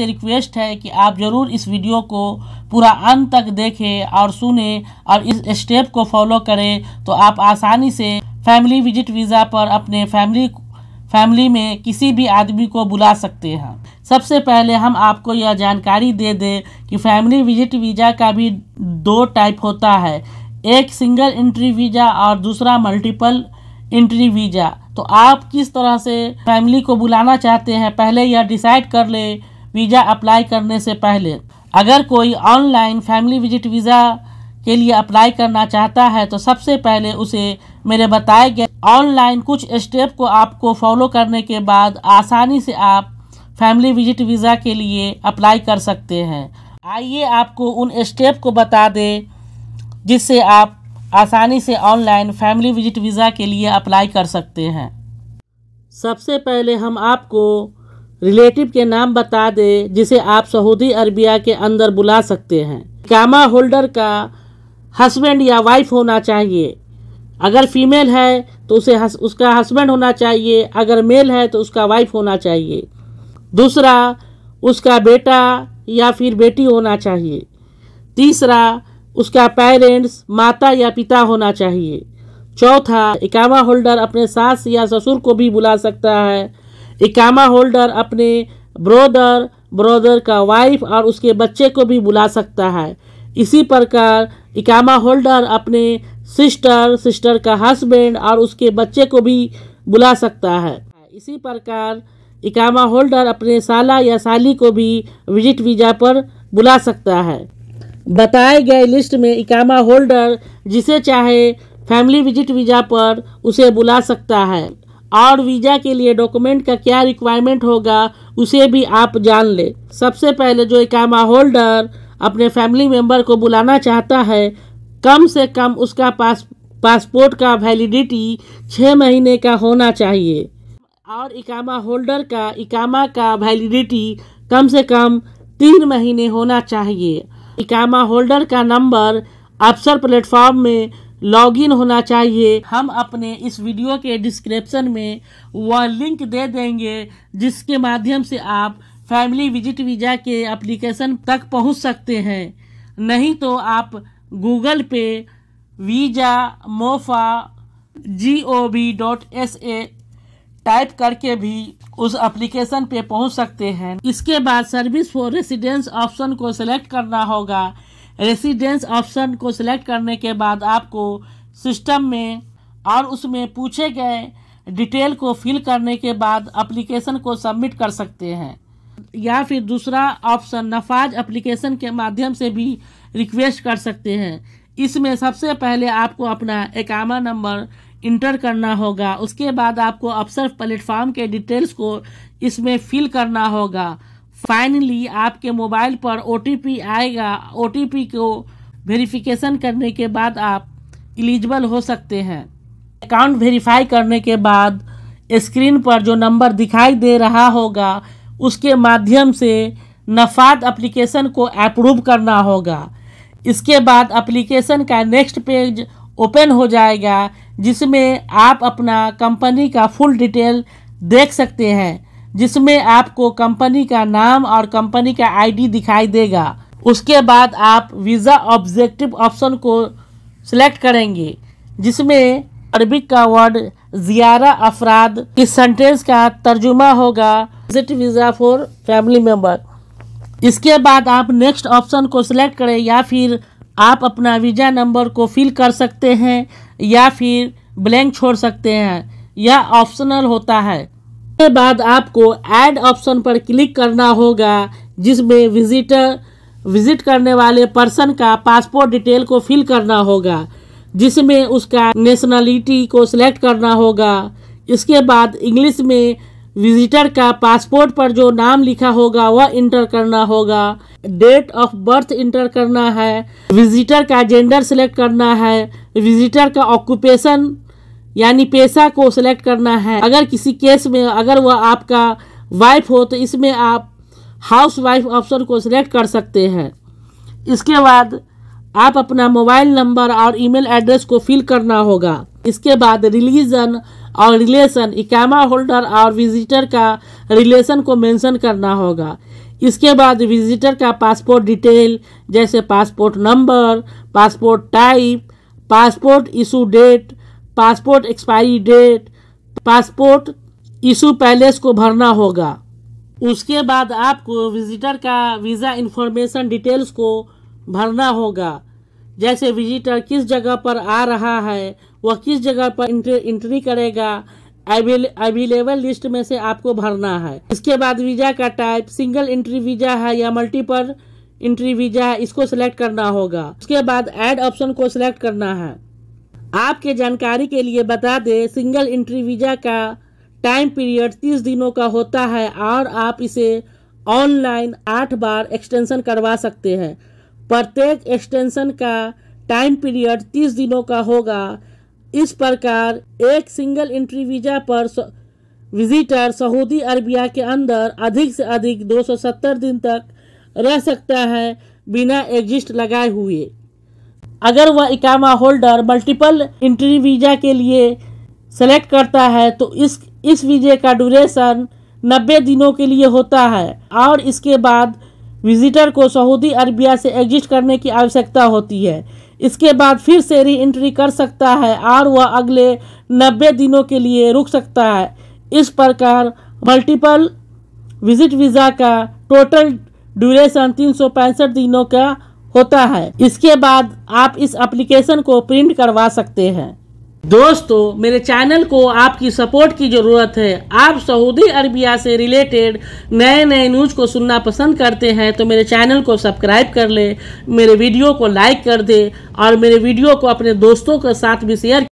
आपसे रिक्वेस्ट है कि आप ज़रूर इस वीडियो को पूरा अंत तक देखें और सुने और इस स्टेप को फॉलो करें तो आप आसानी से फैमिली विजिट वीज़ा पर अपने फैमिली फैमिली में किसी भी आदमी को बुला सकते हैं सबसे पहले हम आपको यह जानकारी दे दें कि फैमिली विजिट वीज़ा का भी दो टाइप होता है एक सिंगल इंट्री वीज़ा और दूसरा मल्टीपल इंट्री वीज़ा तो आप किस तरह से फैमिली को बुलाना चाहते हैं पहले यह डिसाइड कर लें वीज़ा अप्लाई करने से पहले अगर कोई ऑनलाइन फैमिली विजिट वीज़ा के लिए अप्लाई करना चाहता है तो सबसे पहले उसे मेरे बताए गए ऑनलाइन कुछ स्टेप को आपको फॉलो करने के बाद आसानी से आप फैमिली विजिट वीज़ा के लिए अप्लाई कर सकते हैं आइए आपको उन स्टेप को बता दें जिससे आप आसानी से ऑनलाइन फैमिली विजिट वीज़ा के लिए अप्लाई कर सकते हैं सबसे पहले हम आपको रिलेटिव के नाम बता दे जिसे आप सऊदी अरबिया के अंदर बुला सकते हैं कामा होल्डर का हस्बैंड या वाइफ होना चाहिए अगर फीमेल है तो उसे हस, उसका हस्बैंड होना चाहिए अगर मेल है तो उसका वाइफ होना चाहिए दूसरा उसका बेटा या फिर बेटी होना चाहिए तीसरा उसका पेरेंट्स माता या पिता होना चाहिए चौथा इकामा होल्डर अपने सास या ससुर को भी बुला सकता है इकामा होल्डर अपने ब्रोदर ब्रोदर का वाइफ और उसके बच्चे को भी बुला सकता है इसी प्रकार इकामा होल्डर अपने सिस्टर सिस्टर का हस्बैंड और उसके बच्चे को भी बुला सकता है इसी प्रकार इकामा होल्डर अपने साला या साली को भी विजिट वीज़ा पर बुला सकता है बताए गए लिस्ट में इकामा होल्डर जिसे चाहे फैमिली विजिट वीज़ा पर उसे बुला सकता है और वीज़ा के लिए डॉक्यूमेंट का क्या रिक्वायरमेंट होगा उसे भी आप जान ले सबसे पहले जो इकामा होल्डर अपने फैमिली मेम्बर को बुलाना चाहता है कम से कम उसका पास पासपोर्ट का वैलिडिटी छः महीने का होना चाहिए और इकामा होल्डर का इकामा का वैलिडिटी कम से कम तीन महीने होना चाहिए इकामा होल्डर का नंबर अफसर प्लेटफॉर्म में लॉगिन होना चाहिए हम अपने इस वीडियो के डिस्क्रिप्शन में वह लिंक दे देंगे जिसके माध्यम से आप फैमिली विजिट वीज़ा के एप्लीकेशन तक पहुंच सकते हैं नहीं तो आप गूगल पे visa MOFA G O B dot S A type करके भी उस एप्लीकेशन पे पहुंच सकते हैं इसके बाद सर्विस फॉर रेसिडेंस ऑप्शन को सिलेक्ट करना होगा रेसिडेंस ऑप्शन को सिलेक्ट करने के बाद आपको सिस्टम में और उसमें पूछे गए डिटेल को फिल करने के बाद अप्लीकेशन को सबमिट कर सकते हैं या फिर दूसरा ऑप्शन नफाज एप्लीकेशन के माध्यम से भी रिक्वेस्ट कर सकते हैं इसमें सबसे पहले आपको अपना एकामा नंबर इंटर करना होगा उसके बाद आपको अफसर प्लेटफॉर्म के डिटेल्स को इसमें फिल करना होगा फाइनली आपके मोबाइल पर ओ आएगा ओ को वेरिफिकेशन करने के बाद आप एलिजिबल हो सकते हैं अकाउंट वेरीफाई करने के बाद स्क्रीन पर जो नंबर दिखाई दे रहा होगा उसके माध्यम से नफात एप्लीकेशन को अप्रूव करना होगा इसके बाद एप्लीकेशन का नेक्स्ट पेज ओपन हो जाएगा जिसमें आप अपना कंपनी का फुल डिटेल देख सकते हैं जिसमें आपको कंपनी का नाम और कंपनी का आईडी दिखाई देगा उसके बाद आप वीज़ा ऑब्जेक्टिव ऑप्शन को सिलेक्ट करेंगे जिसमें अरबिक का वर्ड जियारा अफराद की सेंटेंस का तर्जुमा होगा visit visa for family member इसके बाद आप नेक्स्ट ऑप्शन को सिलेक्ट करें या फिर आप अपना वीज़ा नंबर को फिल कर सकते हैं या फिर ब्लैंक छोड़ सकते हैं यह ऑप्शनल होता है के बाद आपको ऐड ऑप्शन पर क्लिक करना होगा जिसमें विजिटर विजिट करने वाले पर्सन का पासपोर्ट डिटेल को फिल करना होगा जिसमें उसका नेशनलिटी को सिलेक्ट करना होगा इसके बाद इंग्लिश में विजिटर का पासपोर्ट पर जो नाम लिखा होगा वह इंटर करना होगा डेट ऑफ बर्थ इंटर करना है विजिटर का जेंडर सिलेक्ट करना है विजिटर का ऑक्यूपेशन यानी पेशा को सिलेक्ट करना है अगर किसी केस में अगर वह आपका वाइफ हो तो इसमें आप हाउस वाइफ ऑप्शन को सिलेक्ट कर सकते हैं इसके बाद आप अपना मोबाइल नंबर और ईमेल एड्रेस को फिल करना होगा इसके बाद रिलीजन और रिलेशन इकामा होल्डर और विजिटर का रिलेशन को मेंशन करना होगा इसके बाद विजिटर का पासपोर्ट डिटेल जैसे passport number passport type passport issue date passport expiry date passport issue place को भरना होगा उसके बाद आपको विजिटर का वीज़ा इन्फॉर्मेशन डिटेल्स को भरना होगा जैसे विजिटर किस जगह पर आ रहा है वह किस जगह पर इंट्री करेगा अवेलेबल लिस्ट में से आपको भरना है इसके बाद वीज़ा का टाइप सिंगल इंट्री वीज़ा है या मल्टीपल इंट्री वीज़ा है इसको सिलेक्ट करना होगा उसके बाद ऐड ऑप्शन को सिलेक्ट करना है आपके जानकारी के लिए बता दें सिंगल इंट्री वीज़ा का टाइम पीरियड तीस दिनों का होता है और आप इसे ऑनलाइन आठ बार एक्सटेंशन करवा सकते हैं प्रत्येक एक्सटेंशन का टाइम पीरियड तीस दिनों का होगा इस प्रकार एक सिंगल इंट्री वीज़ा पर विजिटर सऊदी अरबिया के अंदर अधिक से अधिक 270 दिन तक रह सकता है बिना एग्जिस्ट लगाए हुए अगर वह इकामा होल्डर मल्टीपल इंट्री वीज़ा के लिए सेलेक्ट करता है तो इस इस वीज़े का ड्यूरेशन नब्बे दिनों के लिए होता है और इसके बाद विजिटर को सऊदी अरबिया से एग्जिट करने की आवश्यकता होती है इसके बाद फिर से री एंट्री कर सकता है और वह अगले नब्बे दिनों के लिए रुक सकता है इस प्रकार मल्टीपल विजिट वीज़ा का टोटल ड्यूरेशन तीन दिनों का होता है इसके बाद आप इस एप्लीकेशन को प्रिंट करवा सकते हैं दोस्तों मेरे चैनल को आपकी सपोर्ट की ज़रूरत है आप सऊदी अरबिया से रिलेटेड नए नए न्यूज़ को सुनना पसंद करते हैं तो मेरे चैनल को सब्सक्राइब कर ले मेरे वीडियो को लाइक कर दे और मेरे वीडियो को अपने दोस्तों के साथ भी शेयर